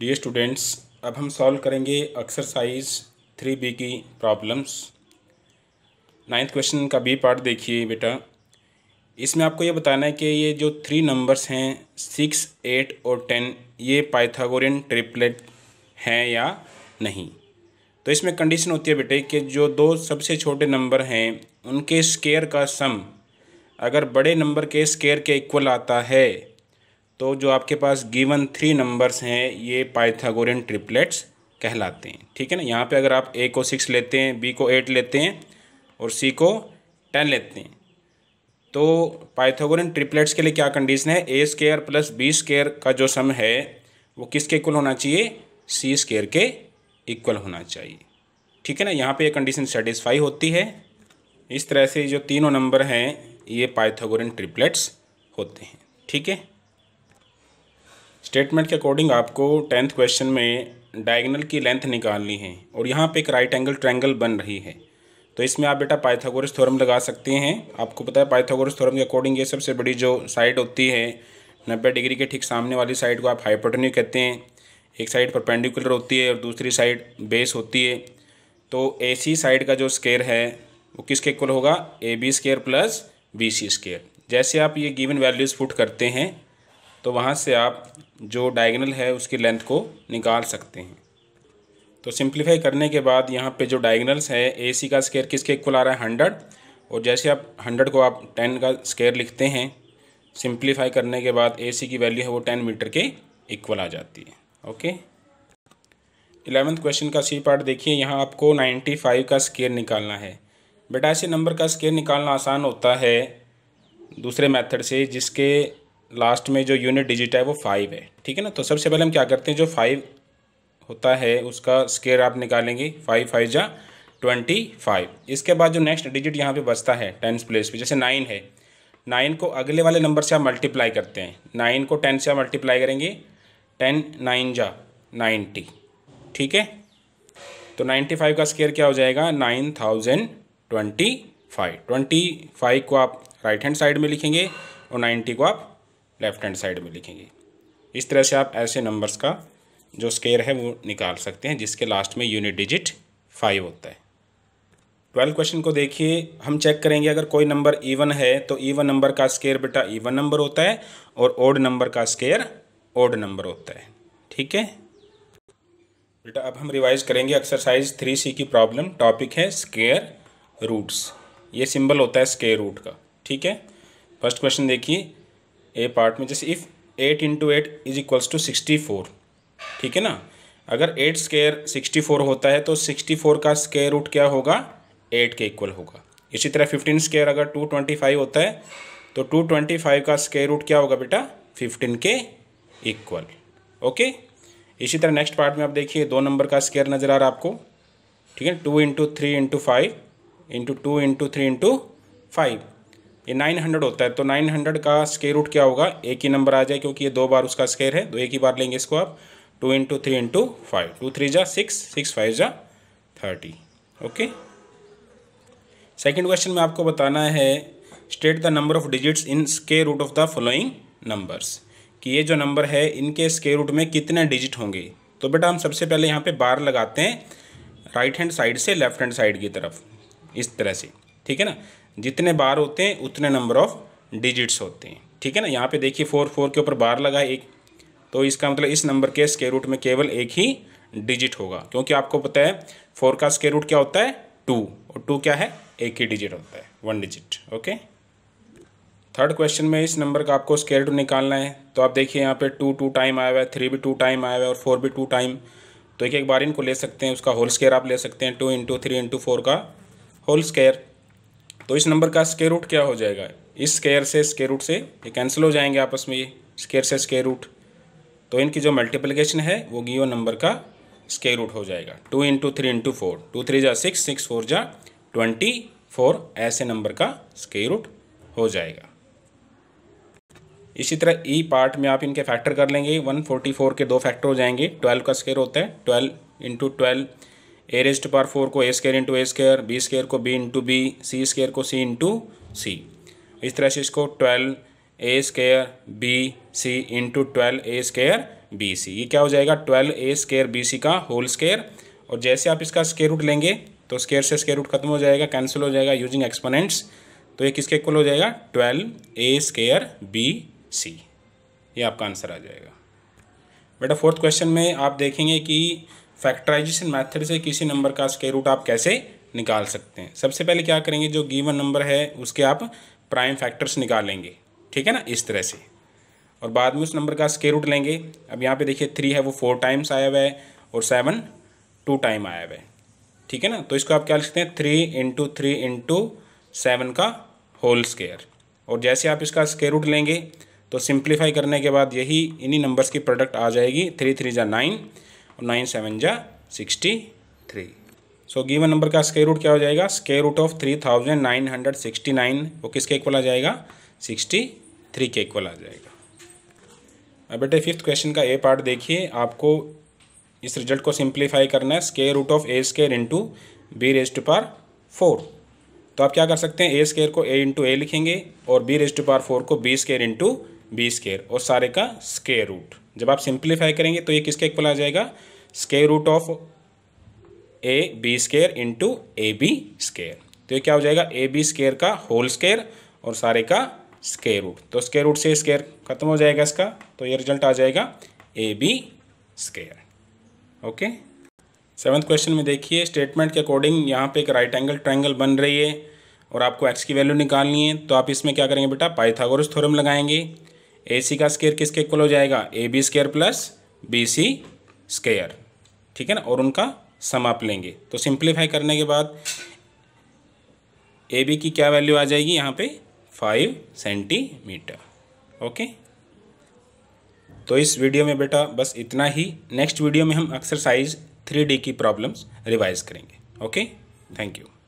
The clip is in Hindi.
डियर स्टूडेंट्स अब हम सॉल्व करेंगे एक्सरसाइज थ्री बी की प्रॉब्लम्स नाइन्थ क्वेश्चन का बी पार्ट देखिए बेटा इसमें आपको ये बताना है कि ये जो थ्री नंबर्स हैं सिक्स एट और टेन ये पाइथागोरियन ट्रिपलेट हैं या नहीं तो इसमें कंडीशन होती है बेटे कि जो दो सबसे छोटे नंबर हैं उनके स्केयर का सम अगर बड़े नंबर के स्केयर के इक्वल आता है तो जो आपके पास गिवन थ्री नंबर्स हैं ये पाइथागोरियन ट्रिपलेट्स कहलाते हैं ठीक है ना यहाँ पे अगर आप ए को सिक्स लेते हैं बी को एट लेते हैं और सी को टेन लेते हैं तो पाइथागोरियन ट्रिपलेट्स के लिए क्या कंडीशन है A square plus B square का जो सम है वो किसके इक्वल होना चाहिए सी स्केयर के इक्वल होना चाहिए ठीक है ना यहाँ पे ये कंडीशन सेटिस्फाई होती है इस तरह से जो तीनों नंबर हैं ये पाइथागोरियन ट्रिपलेट्स होते हैं ठीक है स्टेटमेंट के अकॉर्डिंग आपको टेंथ क्वेश्चन में डायगनल की लेंथ निकालनी है और यहाँ पे एक राइट एंगल ट्रैंगल बन रही है तो इसमें आप बेटा पाइथागोरस थ्योरम लगा सकते हैं आपको पता है पाइथागोरस थ्योरम के अकॉर्डिंग ये सबसे बड़ी जो साइड होती है नब्बे डिग्री के ठीक सामने वाली साइड को आप हाइपोटन्यू कहते हैं एक साइड परपेंडिकुलर होती है और दूसरी साइड बेस होती है तो ए सी साइड का जो स्केयर है वो किसके इक्वल होगा A B square plus B C square जैसे आप ये गिवन वैल्यूज़ फुट करते हैं तो वहाँ से आप जो डायगनल है उसकी लेंथ को निकाल सकते हैं तो सिंप्लीफाई करने के बाद यहाँ पे जो डायगनल्स है ए सी का स्केयर किसके इक्वल आ रहा है हंड्रेड और जैसे आप हंड्रेड को आप टेन का स्केयर लिखते हैं सिंप्लीफाई करने के बाद ए सी की वैल्यू है वो टेन मीटर के इक्वल आ जाती है ओके इलेवेंथ क्वेश्चन का सी पार्ट देखिए यहाँ आपको नाइन्टी फाइव का स्केयर निकालना है बेटा ऐसे नंबर का स्केयर निकालना आसान होता है दूसरे मेथड से जिसके लास्ट में जो यूनिट डिजिट है वो फाइव है ठीक है ना तो सबसे पहले हम क्या करते हैं जो फाइव होता है उसका स्केयर आप निकालेंगे फाइव फाइव जा ट्वेंटी फाइव इसके बाद जो नेक्स्ट डिजिट यहाँ पे बचता है टेंस प्लेस पे जैसे नाइन है नाइन को अगले वाले नंबर से आप मल्टीप्लाई करते हैं नाइन को टेन से आप मल्टीप्लाई करेंगे टेन नाइन जा नाइन्टी ठीक है तो नाइन्टी फाइव का स्केयर क्या हो जाएगा nine thousand twenty five twenty five को आप राइट हैंड साइड में लिखेंगे और नाइन्टी को आप लेफ्ट हैंड साइड में लिखेंगे इस तरह से आप ऐसे नंबर्स का जो स्केयर है वो निकाल सकते हैं जिसके लास्ट में यूनिट डिजिट फाइव होता है ट्वेल्व क्वेश्चन को देखिए हम चेक करेंगे अगर कोई नंबर इवन है तो इवन नंबर का स्केयर बेटा इवन नंबर होता है और ओड नंबर का स्केयर ओड नंबर होता है ठीक है बेटा अब हम रिवाइज करेंगे एक्सरसाइज थ्री सी की प्रॉब्लम टॉपिक है स्केयर रूट्स ये सिंबल होता है स्केयर रूट का ठीक है फर्स्ट क्वेश्चन देखिए ए पार्ट में जैसे if eight into eight is equals to sixty four ठीक है ना अगर एट स्केयर सिक्सटी फोर होता है तो सिक्सटी फोर का स्केयर रूट क्या होगा एट के इक्वल होगा इसी तरह फिफ्टीन स्केयर अगर टू ट्वेंटी फाइव होता है तो टू ट्वेंटी फाइव का स्केयर रूट क्या होगा बेटा फिफ्टीन के इक्वल ओके इसी तरह नेक्स्ट पार्ट में आप देखिए दो नंबर का स्केयर नज़र आ रहा है आपको ठीक है two into three into five into two into three into five ये नाइन हंड्रेड होता है तो नाइन हंड्रेड का स्केयर रूट क्या होगा एक ही नंबर आ जाए क्योंकि ये दो बार उसका स्केयर है तो एक ही बार लेंगे इसको आप two into three into five two three जा सिक्स सिक्स फाइव जा थर्टी ओके सेकेंड क्वेश्चन में आपको बताना है state the number of digits in square root of the following numbers कि ये जो नंबर है इनके स्केयर रूट में कितने डिजिट होंगे तो बेटा हम सबसे पहले यहाँ पे बार लगाते हैं राइट हैंड साइड से लेफ्ट हैंड साइड की तरफ इस तरह से ठीक है ना जितने बार होते हैं उतने नंबर ऑफ डिजिट्स होते हैं ठीक है ना यहाँ पे देखिए फोर फोर के ऊपर बार लगा एक तो इसका मतलब इस नंबर के स्केयर रूट में केवल एक ही डिजिट होगा क्योंकि आपको पता है फोर का स्केयर रूट क्या होता है टू और टू क्या है एक ही डिजिट होता है one digit okay third question में इस नंबर का आपको स्केयर रूट निकालना है तो आप देखिए यहाँ पे टू टू टाइम आया हुआ है थ्री भी टू टाइम आया हुआ है और फोर भी टू टाइम तो एक एक बार इनको ले सकते हैं उसका होल स्केयर आप ले सकते हैं two into three into four का होल स्केयर तो इस नंबर का स्केयर रूट क्या हो जाएगा इस स्केयर से स्केयर रूट से ये कैंसिल हो जाएंगे आपस में ये स्केयर से स्केयर रूट तो इनकी जो मल्टीप्लिकेशन है वो गिवन नंबर का स्केयर रूट हो जाएगा two into three into four two three जा सिक्स सिक्स फोर जा ट्वेंटी फोर ऐसे नंबर का स्केयर रूट हो जाएगा इसी तरह ई e पार्ट में आप इनके फैक्टर कर लेंगे वन फोर्टी फोर के दो फैक्टर हो जाएंगे ट्वेल्व का स्केयर होता है twelve into twelve A raised power four को A square into A square B square को बी इंटू बी सी स्केयर को सी इंटू सी इस तरह से इसको twelve A square B C into twelve A square B C ये क्या हो जाएगा twelve A square B C का होल स्केयर और जैसे आप इसका स्केयर रूट लेंगे तो स्केयर से स्केयर रूट खत्म हो जाएगा कैंसिल हो जाएगा यूजिंग एक्सपोनेंट्स तो ये किसके इक्वल हो जाएगा twelve A square B C ये आपका आंसर आ जाएगा बेटा फोर्थ क्वेश्चन में आप देखेंगे कि फैक्टराइजेशन मैथड से किसी नंबर का स्केयर रूट आप कैसे निकाल सकते हैं सबसे पहले क्या करेंगे जो गिवन नंबर है उसके आप प्राइम फैक्टर्स निकालेंगे ठीक है ना इस तरह से और बाद में उस नंबर का स्केयर रूट लेंगे अब यहाँ पे देखिए थ्री है वो फोर टाइम्स आया हुआ है और सेवन टू टाइम आया हुआ है ठीक है ना तो इसको आप क्या लिख सकते हैं three into three into seven का होल स्केयर और जैसे आप इसका स्केयर रूट लेंगे तो सिंप्लीफाई करने के बाद यही इन्हीं नंबर्स की प्रोडक्ट आ जाएगी थ्री थ्री ज़ा नाइन नाइन सेवन जा sixty three so given number का स्केयर रूट क्या हो जाएगा square root of three thousand nine hundred sixty nine वो किसके इक्वल आ जाएगा सिक्सटी थ्री के इक्वल आ जाएगा अब बेटे फिफ्थ क्वेश्चन का ए पार्ट देखिए आपको इस रिजल्ट को सिंप्लीफाई करना है square root of a square into b raise to power four तो आप क्या कर सकते हैं ए स्केयर को ए इंटू ए लिखेंगे और b raise to power four को b square into b square और सारे का स्केयर रूट जब आप सिंप्लीफाई करेंगे तो ये किसके इक्वल आ जाएगा square root of a B square into a B square तो ये क्या हो जाएगा ए बी स्केयर का होल स्केयर और सारे का स्केयर रूट तो स्केयर रूट से स्केयर खत्म हो जाएगा इसका तो ये रिजल्ट आ जाएगा a B square okay seventh question में देखिए स्टेटमेंट के अकॉर्डिंग यहाँ पे एक राइट एंगल ट्राइंगल बन रही है और आपको एक्स की वैल्यू निकालनी है तो आप इसमें क्या करेंगे बेटा पाइथागोरस थ्योरम लगाएंगे ए सी का स्केयर किसके इक्वल हो जाएगा a B square plus B C square ठीक है ना और उनका सम आप लेंगे तो सिंप्लीफाई करने के बाद ए बी की क्या वैल्यू आ जाएगी यहाँ पे फाइव सेंटीमीटर ओके तो इस वीडियो में बेटा बस इतना ही नेक्स्ट वीडियो में हम एक्सरसाइज थ्री डी की प्रॉब्लम्स रिवाइज करेंगे ओके थैंक यू